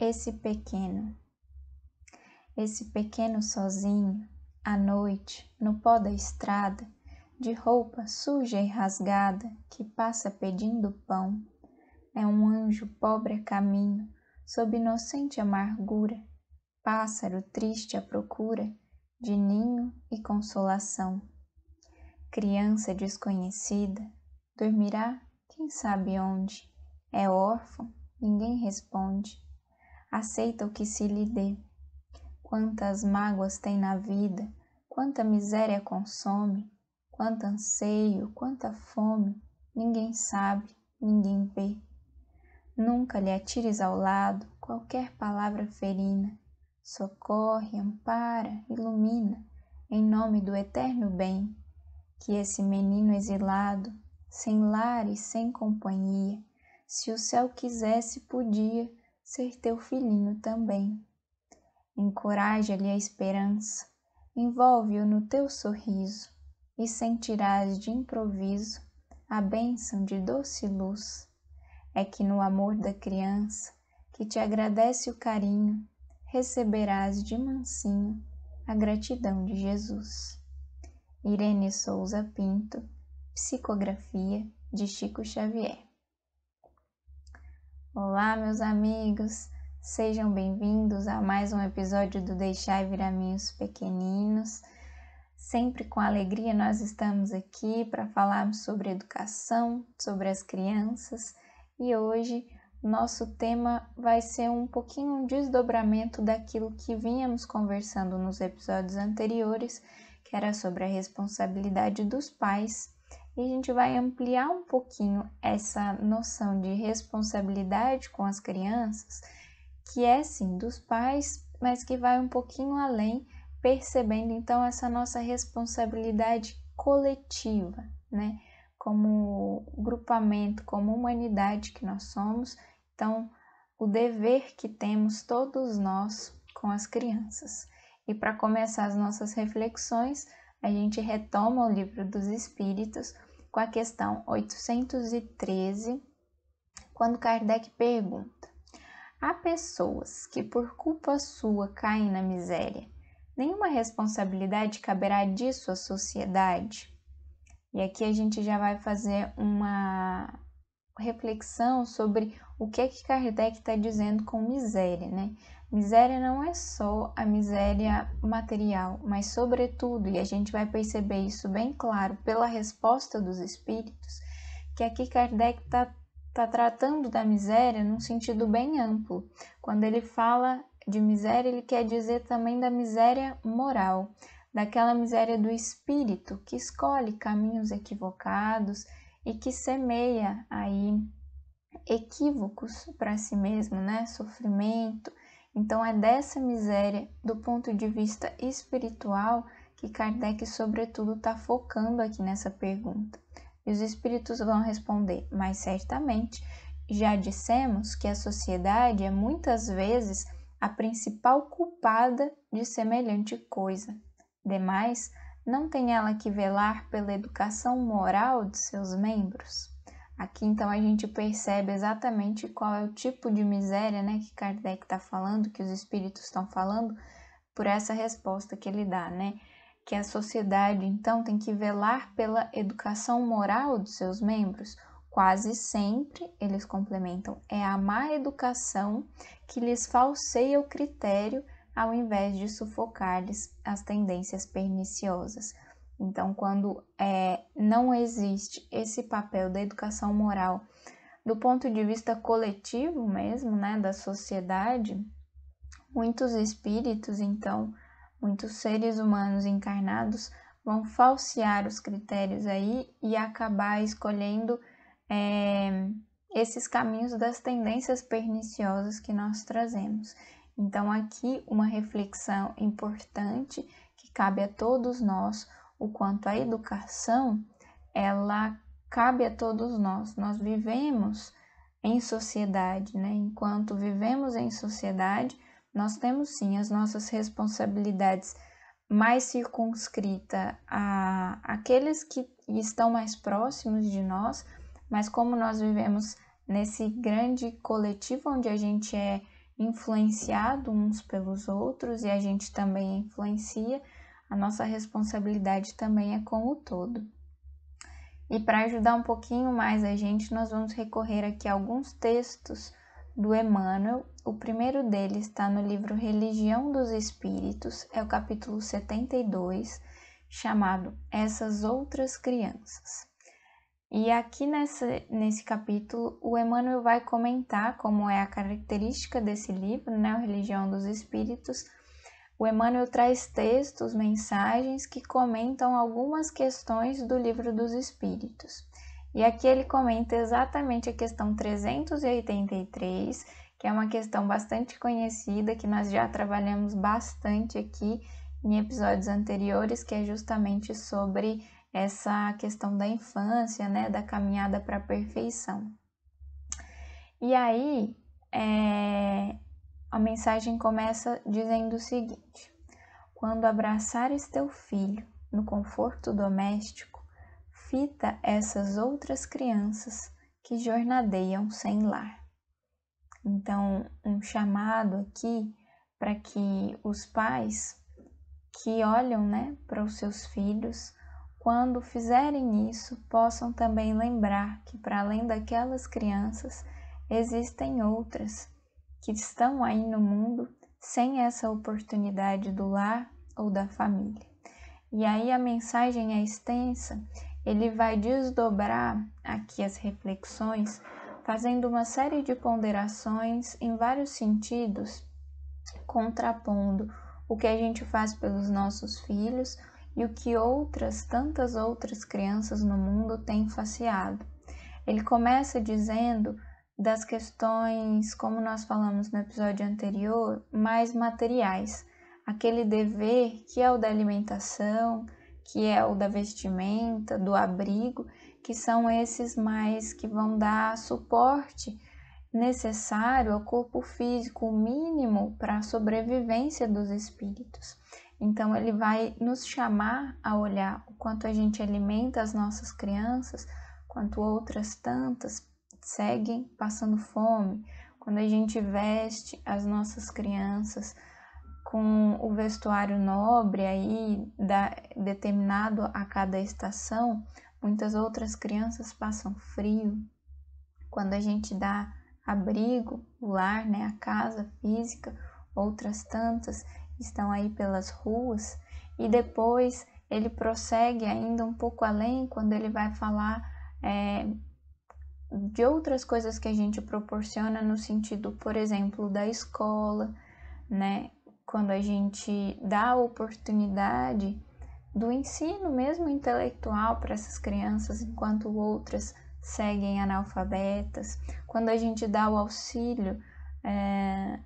Esse pequeno, esse pequeno sozinho, à noite, no pó da estrada, de roupa suja e rasgada, que passa pedindo pão, é um anjo pobre a caminho, sob inocente amargura, pássaro triste à procura de ninho e consolação. Criança desconhecida, dormirá quem sabe onde, é órfão, ninguém responde aceita o que se lhe dê. Quantas mágoas tem na vida, quanta miséria consome, quanto anseio, quanta fome, ninguém sabe, ninguém vê. Nunca lhe atires ao lado qualquer palavra ferina, socorre, ampara, ilumina, em nome do eterno bem, que esse menino exilado, sem lar e sem companhia, se o céu quisesse, podia ser teu filhinho também. Encoraja-lhe a esperança, envolve-o no teu sorriso e sentirás de improviso a bênção de doce luz. É que no amor da criança, que te agradece o carinho, receberás de mansinho a gratidão de Jesus. Irene Souza Pinto, Psicografia de Chico Xavier. Olá, meus amigos, sejam bem-vindos a mais um episódio do Deixar Vir a Pequeninos. Sempre com alegria nós estamos aqui para falarmos sobre educação, sobre as crianças e hoje nosso tema vai ser um pouquinho um desdobramento daquilo que vínhamos conversando nos episódios anteriores, que era sobre a responsabilidade dos pais e a gente vai ampliar um pouquinho essa noção de responsabilidade com as crianças, que é sim dos pais, mas que vai um pouquinho além, percebendo então essa nossa responsabilidade coletiva, né? Como grupamento, como humanidade que nós somos. Então, o dever que temos todos nós com as crianças. E para começar as nossas reflexões, a gente retoma o livro dos Espíritos, com a questão 813, quando Kardec pergunta: Há pessoas que por culpa sua caem na miséria. Nenhuma responsabilidade caberá disso à sociedade? E aqui a gente já vai fazer uma reflexão sobre o que, que Kardec está dizendo com miséria, né? Miséria não é só a miséria material, mas, sobretudo, e a gente vai perceber isso bem claro pela resposta dos espíritos, que aqui Kardec está tá tratando da miséria num sentido bem amplo. Quando ele fala de miséria, ele quer dizer também da miséria moral, daquela miséria do espírito que escolhe caminhos equivocados e que semeia aí equívocos para si mesmo, né? Sofrimento, então, é dessa miséria, do ponto de vista espiritual, que Kardec, sobretudo, está focando aqui nessa pergunta. E os espíritos vão responder, mas certamente, já dissemos que a sociedade é muitas vezes a principal culpada de semelhante coisa. Demais, não tem ela que velar pela educação moral de seus membros? Aqui então a gente percebe exatamente qual é o tipo de miséria né, que Kardec está falando, que os espíritos estão falando, por essa resposta que ele dá, né? Que a sociedade então tem que velar pela educação moral dos seus membros. Quase sempre, eles complementam, é a má educação que lhes falseia o critério ao invés de sufocar-lhes as tendências perniciosas. Então, quando é, não existe esse papel da educação moral do ponto de vista coletivo mesmo, né, da sociedade, muitos espíritos, então, muitos seres humanos encarnados vão falsear os critérios aí e acabar escolhendo é, esses caminhos das tendências perniciosas que nós trazemos. Então, aqui uma reflexão importante que cabe a todos nós o quanto a educação, ela cabe a todos nós. Nós vivemos em sociedade, né? Enquanto vivemos em sociedade, nós temos sim as nossas responsabilidades mais circunscrita a aqueles que estão mais próximos de nós, mas como nós vivemos nesse grande coletivo onde a gente é influenciado uns pelos outros e a gente também influencia, a nossa responsabilidade também é com o todo. E para ajudar um pouquinho mais a gente, nós vamos recorrer aqui a alguns textos do Emmanuel. O primeiro dele está no livro Religião dos Espíritos, é o capítulo 72, chamado Essas Outras Crianças. E aqui nessa, nesse capítulo, o Emmanuel vai comentar como é a característica desse livro, né, Religião dos Espíritos, o Emmanuel traz textos, mensagens que comentam algumas questões do Livro dos Espíritos. E aqui ele comenta exatamente a questão 383, que é uma questão bastante conhecida, que nós já trabalhamos bastante aqui em episódios anteriores, que é justamente sobre essa questão da infância, né, da caminhada para a perfeição. E aí, é, a mensagem começa dizendo o seguinte: Quando abraçares teu filho no conforto doméstico, fita essas outras crianças que jornadeiam sem lar. Então, um chamado aqui para que os pais que olham né, para os seus filhos, quando fizerem isso, possam também lembrar que, para além daquelas crianças, existem outras que estão aí no mundo sem essa oportunidade do lar ou da família. E aí a mensagem é extensa, ele vai desdobrar aqui as reflexões, fazendo uma série de ponderações em vários sentidos, contrapondo o que a gente faz pelos nossos filhos e o que outras, tantas outras crianças no mundo têm faceado. Ele começa dizendo das questões, como nós falamos no episódio anterior, mais materiais. Aquele dever que é o da alimentação, que é o da vestimenta, do abrigo, que são esses mais que vão dar suporte necessário ao corpo físico mínimo para a sobrevivência dos espíritos. Então ele vai nos chamar a olhar o quanto a gente alimenta as nossas crianças, quanto outras tantas seguem passando fome, quando a gente veste as nossas crianças com o vestuário nobre aí da, determinado a cada estação, muitas outras crianças passam frio. Quando a gente dá abrigo, o lar, né, a casa física, outras tantas estão aí pelas ruas e depois ele prossegue ainda um pouco além quando ele vai falar é, de outras coisas que a gente proporciona no sentido, por exemplo, da escola, né? Quando a gente dá a oportunidade do ensino mesmo intelectual para essas crianças, enquanto outras seguem analfabetas, quando a gente dá o auxílio é,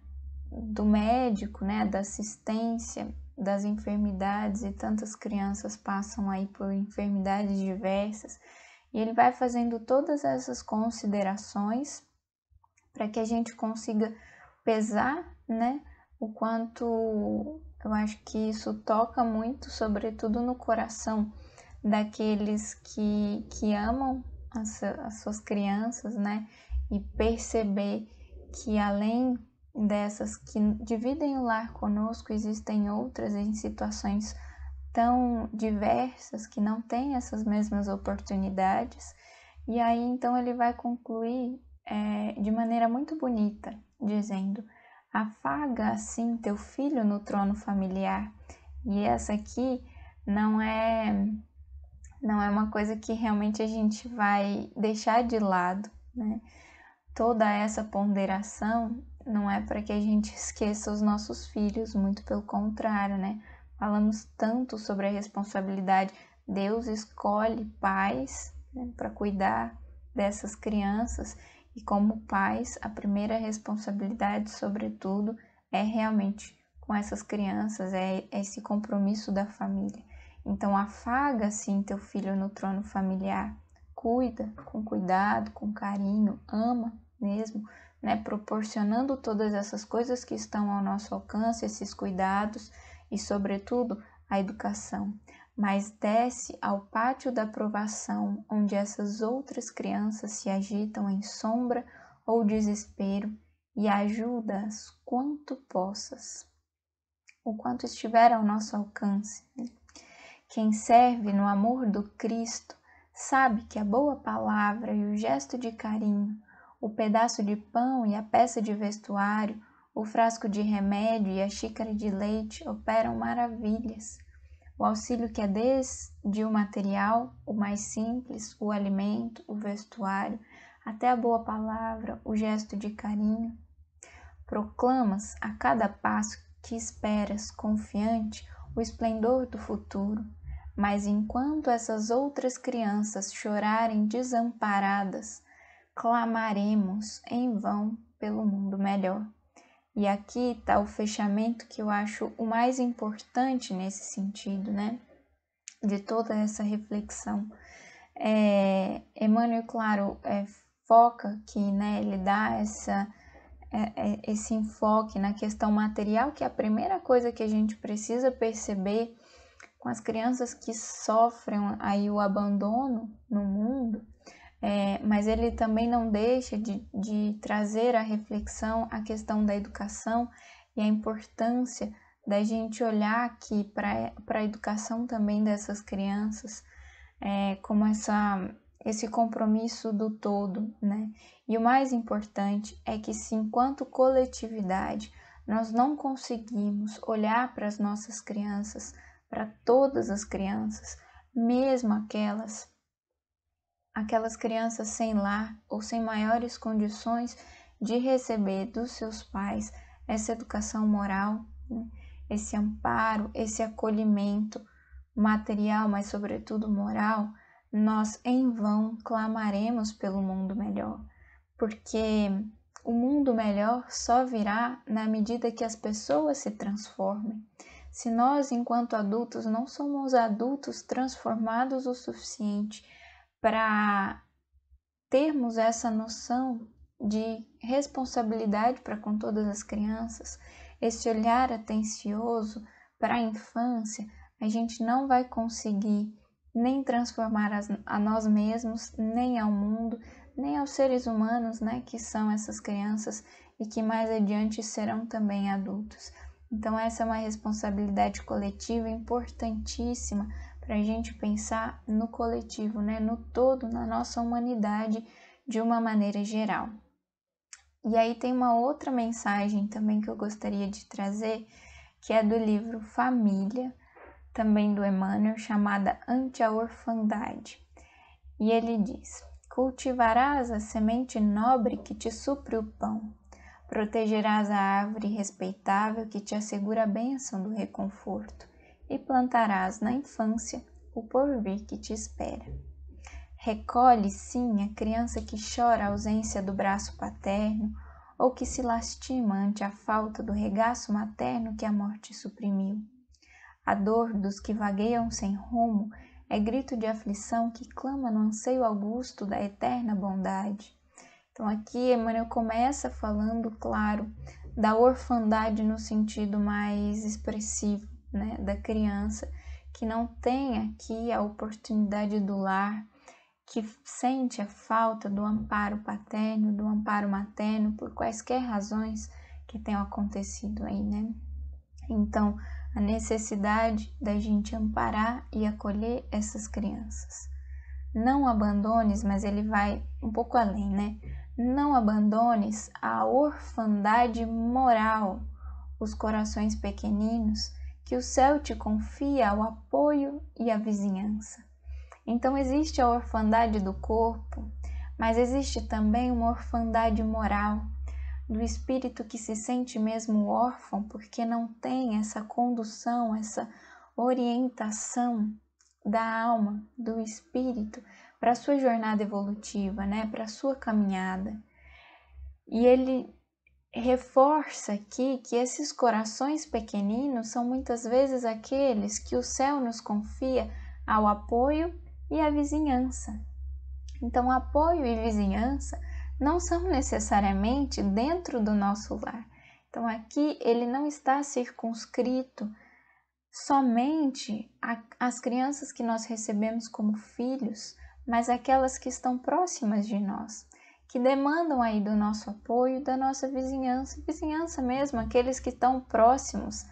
do médico, né, da assistência das enfermidades e tantas crianças passam aí por enfermidades diversas e ele vai fazendo todas essas considerações para que a gente consiga pesar, né? O quanto eu acho que isso toca muito, sobretudo no coração daqueles que, que amam as, as suas crianças, né? E perceber que além dessas que dividem o lar conosco, existem outras em situações tão diversas, que não têm essas mesmas oportunidades, e aí então ele vai concluir é, de maneira muito bonita, dizendo: Afaga assim teu filho no trono familiar. E essa aqui não é não é uma coisa que realmente a gente vai deixar de lado, né? Toda essa ponderação não é para que a gente esqueça os nossos filhos, muito pelo contrário, né? Falamos tanto sobre a responsabilidade. Deus escolhe pais né, para cuidar dessas crianças e, como pais, a primeira responsabilidade, sobretudo, é realmente com essas crianças, é, esse compromisso da família. Então, afaga sim teu filho no trono familiar, cuida com cuidado, com carinho, ama mesmo, né? Proporcionando todas essas coisas que estão ao nosso alcance, esses cuidados e, sobretudo, a educação, mas desce ao pátio da provação, onde essas outras crianças se agitam em sombra ou desespero e ajuda-as quanto possas, o quanto estiver ao nosso alcance. Quem serve no amor do Cristo sabe que a boa palavra e o gesto de carinho, o pedaço de pão e a peça de vestuário, o frasco de remédio e a xícara de leite operam maravilhas. O auxílio que é desde o material, o mais simples, o alimento, o vestuário, até a boa palavra, o gesto de carinho. Proclamas a cada passo que esperas confiante o esplendor do futuro, mas enquanto essas outras crianças chorarem desamparadas, clamaremos em vão pelo mundo melhor. E aqui está o fechamento que eu acho o mais importante nesse sentido, né? De toda essa reflexão. É, Emmanuel, claro, é, foca que né, ele dá essa, é, é esse enfoque na questão material, que é a primeira coisa que a gente precisa perceber com as crianças que sofrem aí o abandono no mundo, é, mas ele também não deixa de, de trazer a reflexão a questão da educação e a importância da gente olhar aqui para a educação também dessas crianças, é, como essa, esse compromisso do todo, né? E o mais importante é que, se enquanto coletividade nós não conseguimos olhar para as nossas crianças, para todas as crianças, mesmo aquelas aquelas crianças sem lar ou sem maiores condições de receber dos seus pais essa educação moral, né? esse amparo, esse acolhimento material, mas sobretudo moral, nós em vão clamaremos pelo mundo melhor, porque o mundo melhor só virá na medida que as pessoas se transformem. Se nós, enquanto adultos, não somos adultos transformados o suficiente para termos essa noção de responsabilidade para com todas as crianças, esse olhar atencioso para a infância, a gente não vai conseguir nem transformar a nós mesmos, nem ao mundo, nem aos seres humanos, né, que são essas crianças e que mais adiante serão também adultos. Então essa é uma responsabilidade coletiva importantíssima para a gente pensar no coletivo, né, no todo, na nossa humanidade de uma maneira geral. E aí tem uma outra mensagem também que eu gostaria de trazer, que é do livro Família, também do Emmanuel, chamada Ante a Orfandade. E ele diz: Cultivarás a semente nobre que te supre o pão, protegerás a árvore respeitável que te assegura a bênção do reconforto e plantarás na infância o porvir que te espera. Recolhe, sim, a criança que chora a ausência do braço paterno ou que se lastima ante a falta do regaço materno que a morte suprimiu. A dor dos que vagueiam sem rumo é grito de aflição que clama no anseio augusto da eterna bondade. Então, aqui Emmanuel começa falando, claro, da orfandade no sentido mais expressivo, né, da criança que não tem aqui a oportunidade do lar, que sente a falta do amparo paterno, do amparo materno, por quaisquer razões que tenham acontecido aí, né? Então, a necessidade da gente amparar e acolher essas crianças. Não abandones, mas ele vai um pouco além, né? Não abandones a orfandade moral, os corações pequeninos que o céu te confia o apoio e a vizinhança. Então existe a orfandade do corpo, mas existe também uma orfandade moral, do espírito que se sente mesmo órfão porque não tem essa condução, essa orientação da alma, do espírito para sua jornada evolutiva, né, para sua caminhada. E ele reforça aqui que esses corações pequeninos são muitas vezes aqueles que o céu nos confia ao apoio e à vizinhança. Então, apoio e vizinhança não são necessariamente dentro do nosso lar. Então, aqui ele não está circunscrito somente às crianças que nós recebemos como filhos, mas aquelas que estão próximas de nós que demandam aí do nosso apoio, da nossa vizinhança, vizinhança mesmo, aqueles que estão próximos,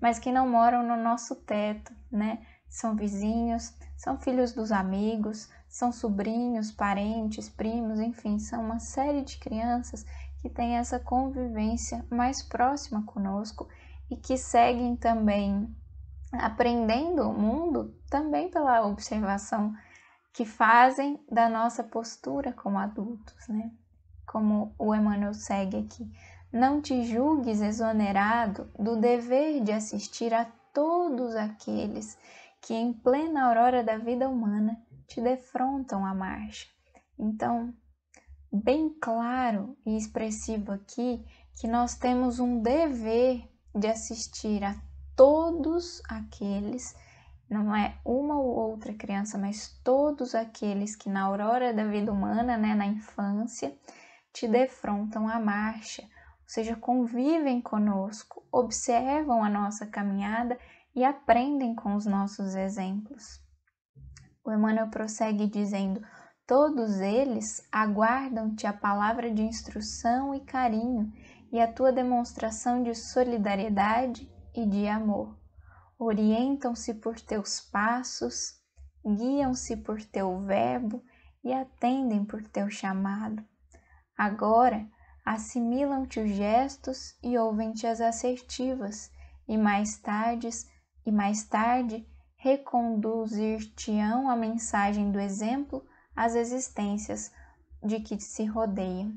mas que não moram no nosso teto, né? São vizinhos, são filhos dos amigos, são sobrinhos, parentes, primos, enfim, são uma série de crianças que têm essa convivência mais próxima conosco e que seguem também aprendendo o mundo também pela observação que fazem da nossa postura como adultos, né? Como o Emmanuel segue aqui. Não te julgues exonerado do dever de assistir a todos aqueles que, em plena aurora da vida humana, te defrontam à marcha. Então, bem claro e expressivo aqui que nós temos um dever de assistir a todos aqueles não é uma ou outra criança, mas todos aqueles que na aurora da vida humana, né, na infância, te defrontam à marcha, ou seja, convivem conosco, observam a nossa caminhada e aprendem com os nossos exemplos. O Emmanuel prossegue dizendo: Todos eles aguardam-te a palavra de instrução e carinho e a tua demonstração de solidariedade e de amor orientam-se por teus passos, guiam-se por teu verbo e atendem por teu chamado. Agora assimilam-te os gestos e ouvem-te as assertivas, e mais tarde, e mais tarde reconduzir-te-ão a mensagem do exemplo às existências de que se rodeiam.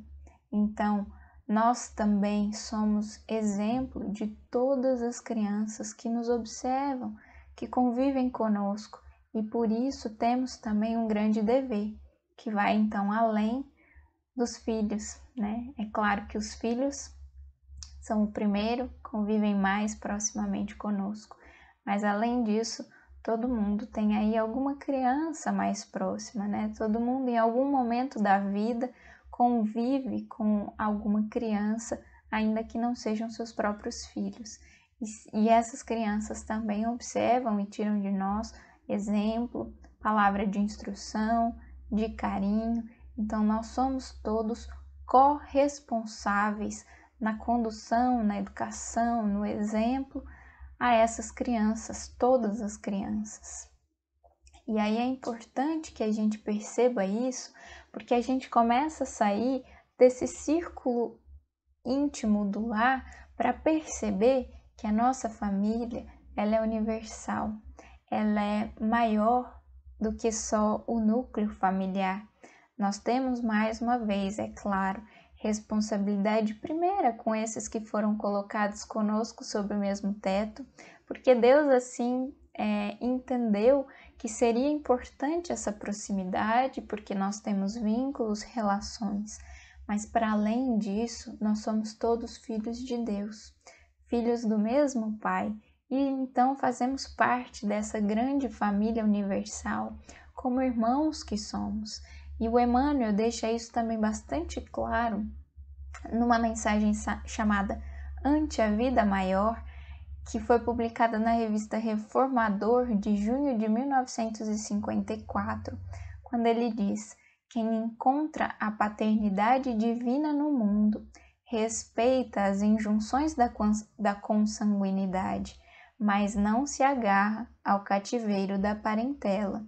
Então, nós também somos exemplo de todas as crianças que nos observam, que convivem conosco, e por isso temos também um grande dever, que vai então além dos filhos, né? É claro que os filhos são o primeiro, convivem mais proximamente conosco, mas além disso, todo mundo tem aí alguma criança mais próxima, né? Todo mundo em algum momento da vida convive com alguma criança, ainda que não sejam seus próprios filhos. E, e essas crianças também observam e tiram de nós exemplo, palavra de instrução, de carinho. Então, nós somos todos corresponsáveis na condução, na educação, no exemplo a essas crianças, todas as crianças. E aí é importante que a gente perceba isso, porque a gente começa a sair desse círculo íntimo do lar para perceber que a nossa família, ela é universal. Ela é maior do que só o núcleo familiar. Nós temos mais uma vez, é claro, responsabilidade primeira com esses que foram colocados conosco sob o mesmo teto, porque Deus assim é, entendeu que seria importante essa proximidade, porque nós temos vínculos, relações, mas para além disso, nós somos todos filhos de Deus, filhos do mesmo Pai, e então fazemos parte dessa grande família universal, como irmãos que somos. E o Emmanuel deixa isso também bastante claro numa mensagem chamada Ante a Vida Maior, que foi publicada na revista Reformador de junho de 1954, quando ele diz: Quem encontra a paternidade divina no mundo respeita as injunções da, cons da consanguinidade, mas não se agarra ao cativeiro da parentela.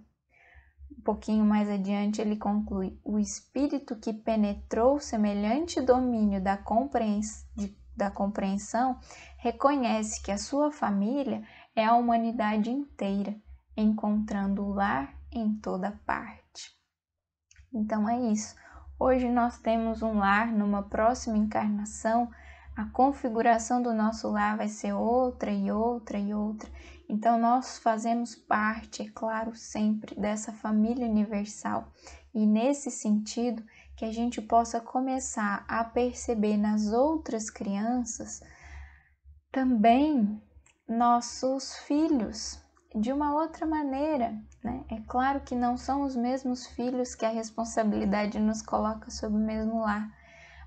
Um pouquinho mais adiante, ele conclui: o espírito que penetrou semelhante domínio da compreensão da compreensão, reconhece que a sua família é a humanidade inteira, encontrando o lar em toda parte. Então é isso. Hoje nós temos um lar numa próxima encarnação. A configuração do nosso lar vai ser outra e outra e outra. Então nós fazemos parte, é claro, sempre dessa família universal. E nesse sentido, que a gente possa começar a perceber nas outras crianças também nossos filhos de uma outra maneira. Né? É claro que não são os mesmos filhos que a responsabilidade nos coloca sob o mesmo lar,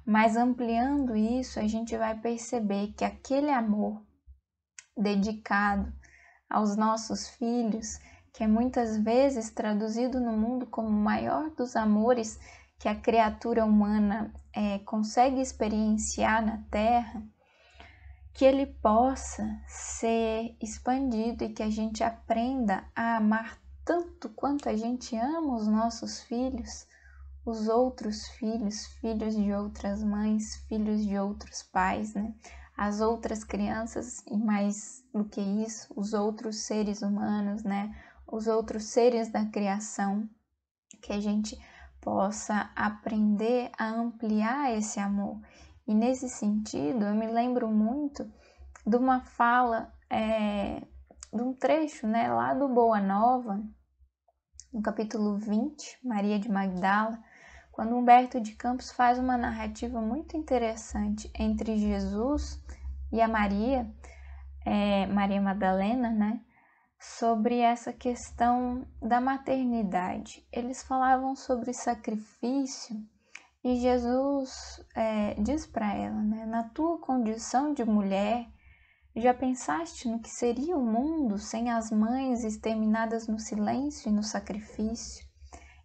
mas ampliando isso, a gente vai perceber que aquele amor dedicado aos nossos filhos, que é muitas vezes traduzido no mundo como o maior dos amores, que a criatura humana é, consegue experienciar na Terra, que ele possa ser expandido e que a gente aprenda a amar tanto quanto a gente ama os nossos filhos, os outros filhos, filhos de outras mães, filhos de outros pais, né? as outras crianças e mais do que isso, os outros seres humanos, né? os outros seres da criação, que a gente possa aprender a ampliar esse amor. E nesse sentido, eu me lembro muito de uma fala, é, de um trecho né, lá do Boa Nova, no capítulo 20, Maria de Magdala, quando Humberto de Campos faz uma narrativa muito interessante entre Jesus e a Maria, é, Maria Madalena, né? sobre essa questão da maternidade. Eles falavam sobre sacrifício e Jesus é, diz para ela, né, na tua condição de mulher, já pensaste no que seria o mundo sem as mães exterminadas no silêncio e no sacrifício?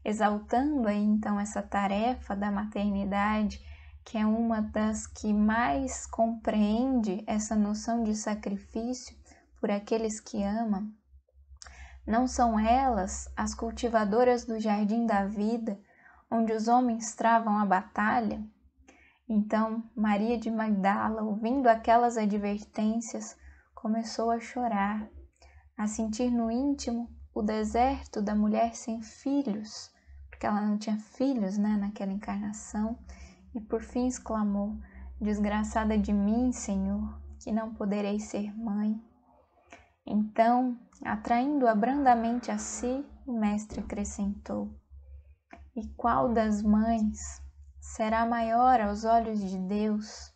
Exaltando aí então essa tarefa da maternidade, que é uma das que mais compreende essa noção de sacrifício por aqueles que amam, não são elas as cultivadoras do jardim da vida, onde os homens travam a batalha? Então, Maria de Magdala, ouvindo aquelas advertências, começou a chorar, a sentir no íntimo o deserto da mulher sem filhos, porque ela não tinha filhos né, naquela encarnação, e por fim exclamou: Desgraçada de mim, Senhor, que não poderei ser mãe. Então, atraindo-a brandamente a si, o mestre acrescentou: E qual das mães será maior aos olhos de Deus,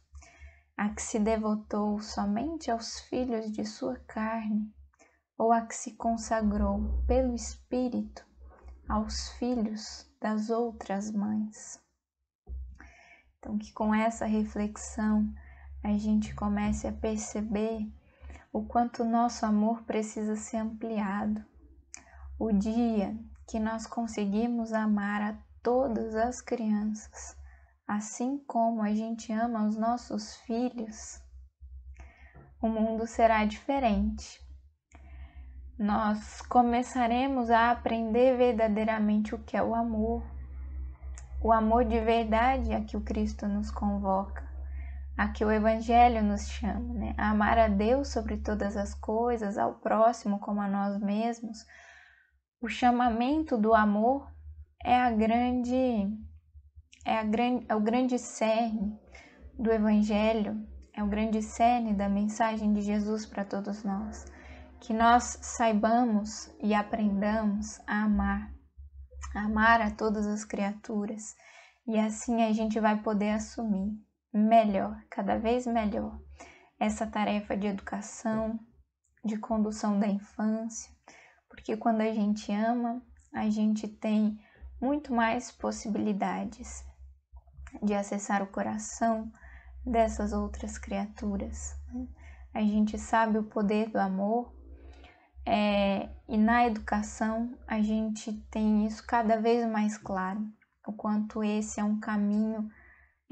a que se devotou somente aos filhos de sua carne, ou a que se consagrou pelo Espírito aos filhos das outras mães? Então, que com essa reflexão a gente comece a perceber o quanto nosso amor precisa ser ampliado. O dia que nós conseguimos amar a todas as crianças, assim como a gente ama os nossos filhos, o mundo será diferente. Nós começaremos a aprender verdadeiramente o que é o amor, o amor de verdade é a que o Cristo nos convoca a que o Evangelho nos chama, né? a amar a Deus sobre todas as coisas, ao próximo como a nós mesmos. O chamamento do amor é a grande é, a grande, é o grande cerne do Evangelho, é o grande cerne da mensagem de Jesus para todos nós. Que nós saibamos e aprendamos a amar, a amar a todas as criaturas, e assim a gente vai poder assumir melhor, cada vez melhor, essa tarefa de educação, de condução da infância, porque quando a gente ama, a gente tem muito mais possibilidades de acessar o coração dessas outras criaturas. Né? A gente sabe o poder do amor é, e na educação a gente tem isso cada vez mais claro, o quanto esse é um caminho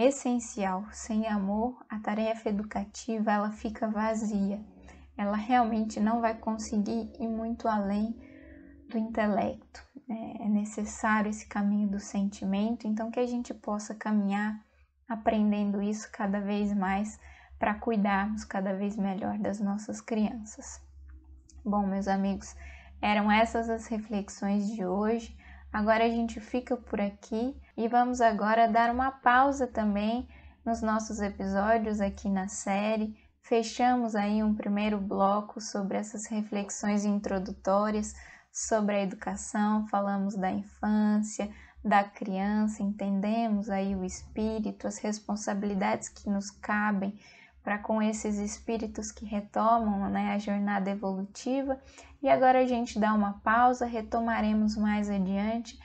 essencial. Sem amor, a tarefa educativa ela fica vazia. Ela realmente não vai conseguir ir muito além do intelecto. É, é necessário esse caminho do sentimento, então que a gente possa caminhar aprendendo isso cada vez mais para cuidarmos cada vez melhor das nossas crianças. Bom, meus amigos, eram essas as reflexões de hoje. Agora a gente fica por aqui. E vamos agora dar uma pausa também nos nossos episódios aqui na série. Fechamos aí um primeiro bloco sobre essas reflexões introdutórias sobre a educação, falamos da infância, da criança, entendemos aí o espírito, as responsabilidades que nos cabem para com esses espíritos que retomam né, a jornada evolutiva. E agora a gente dá uma pausa, retomaremos mais adiante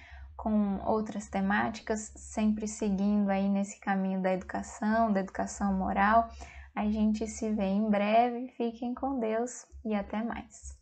com outras temáticas, sempre seguindo aí nesse caminho da educação, da educação moral. A gente se vê em breve, fiquem com Deus e até mais.